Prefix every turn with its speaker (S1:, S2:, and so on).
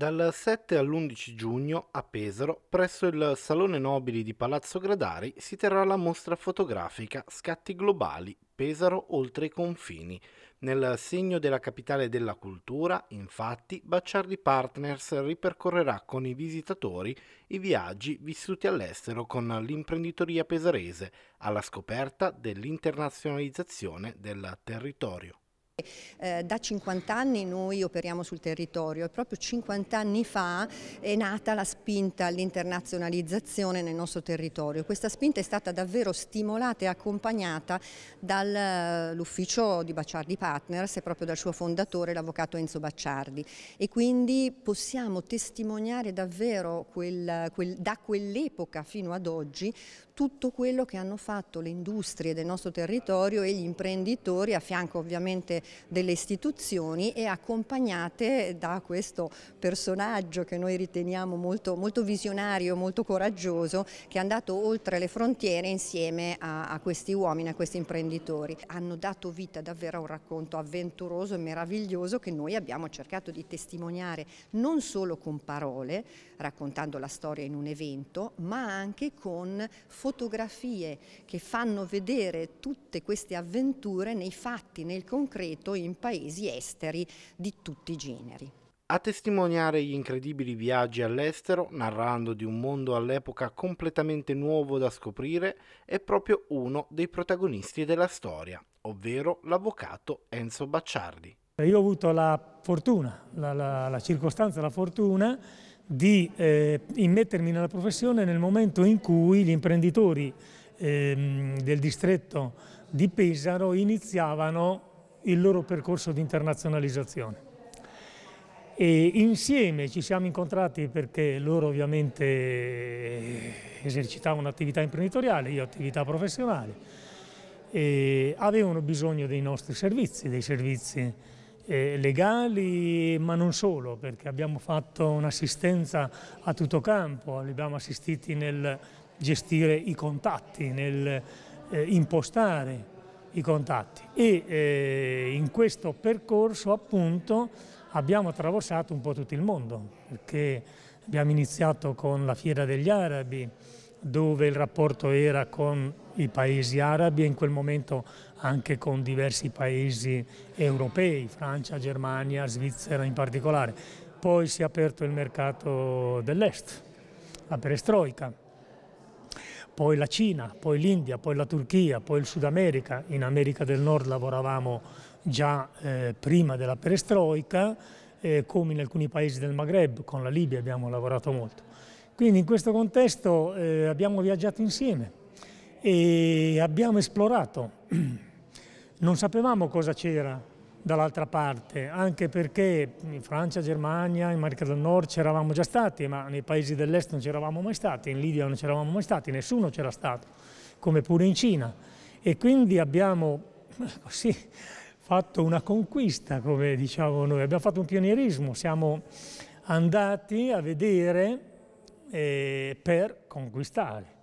S1: Dal 7 all'11 giugno a Pesaro, presso il Salone Nobili di Palazzo Gradari, si terrà la mostra fotografica Scatti Globali Pesaro oltre i confini. Nel segno della capitale della cultura, infatti, Bacciardi Partners ripercorrerà con i visitatori i viaggi vissuti all'estero con l'imprenditoria pesarese, alla scoperta dell'internazionalizzazione del territorio.
S2: Eh, da 50 anni noi operiamo sul territorio e proprio 50 anni fa è nata la spinta all'internazionalizzazione nel nostro territorio. Questa spinta è stata davvero stimolata e accompagnata dall'ufficio eh, di Bacciardi Partners e proprio dal suo fondatore, l'avvocato Enzo Bacciardi. E quindi possiamo testimoniare davvero quel, quel, da quell'epoca fino ad oggi tutto quello che hanno fatto le industrie del nostro territorio e gli imprenditori a fianco ovviamente delle istituzioni e accompagnate da questo personaggio che noi riteniamo molto, molto visionario, molto coraggioso, che è andato oltre le frontiere insieme a, a questi uomini, a questi imprenditori. Hanno dato vita davvero a un racconto avventuroso e meraviglioso che noi abbiamo cercato di testimoniare non solo con parole, raccontando la storia in un evento, ma anche con fotografie che fanno vedere tutte queste avventure nei fatti, nel concreto concreto in paesi esteri di tutti i generi. A
S1: testimoniare gli incredibili viaggi all'estero, narrando di un mondo all'epoca completamente nuovo da scoprire, è proprio uno dei protagonisti della storia, ovvero l'avvocato Enzo Bacciardi.
S3: Io ho avuto la fortuna, la, la, la circostanza, la fortuna di eh, immettermi nella professione nel momento in cui gli imprenditori eh, del distretto di Pesaro iniziavano il loro percorso di internazionalizzazione. E insieme ci siamo incontrati perché loro ovviamente eh, esercitavano attività imprenditoriale, io attività professionale e avevano bisogno dei nostri servizi, dei servizi eh, legali ma non solo perché abbiamo fatto un'assistenza a tutto campo, li abbiamo assistiti nel gestire i contatti, nel eh, impostare i contatti e eh, in questo percorso appunto abbiamo attraversato un po' tutto il mondo perché abbiamo iniziato con la fiera degli arabi dove il rapporto era con i paesi arabi e in quel momento anche con diversi paesi europei, Francia, Germania, Svizzera in particolare. Poi si è aperto il mercato dell'est, la perestroica, poi la Cina, poi l'India, poi la Turchia, poi il Sud America. In America del Nord lavoravamo già eh, prima della perestroica, eh, come in alcuni paesi del Maghreb, con la Libia abbiamo lavorato molto. Quindi in questo contesto eh, abbiamo viaggiato insieme e abbiamo esplorato. Non sapevamo cosa c'era dall'altra parte, anche perché in Francia, Germania, in America del Nord c'eravamo già stati, ma nei paesi dell'est non c'eravamo mai stati, in Libia non c'eravamo mai stati, nessuno c'era stato, come pure in Cina. E quindi abbiamo così, fatto una conquista, come diciamo noi, abbiamo fatto un pionierismo, siamo andati a vedere eh, per conquistare.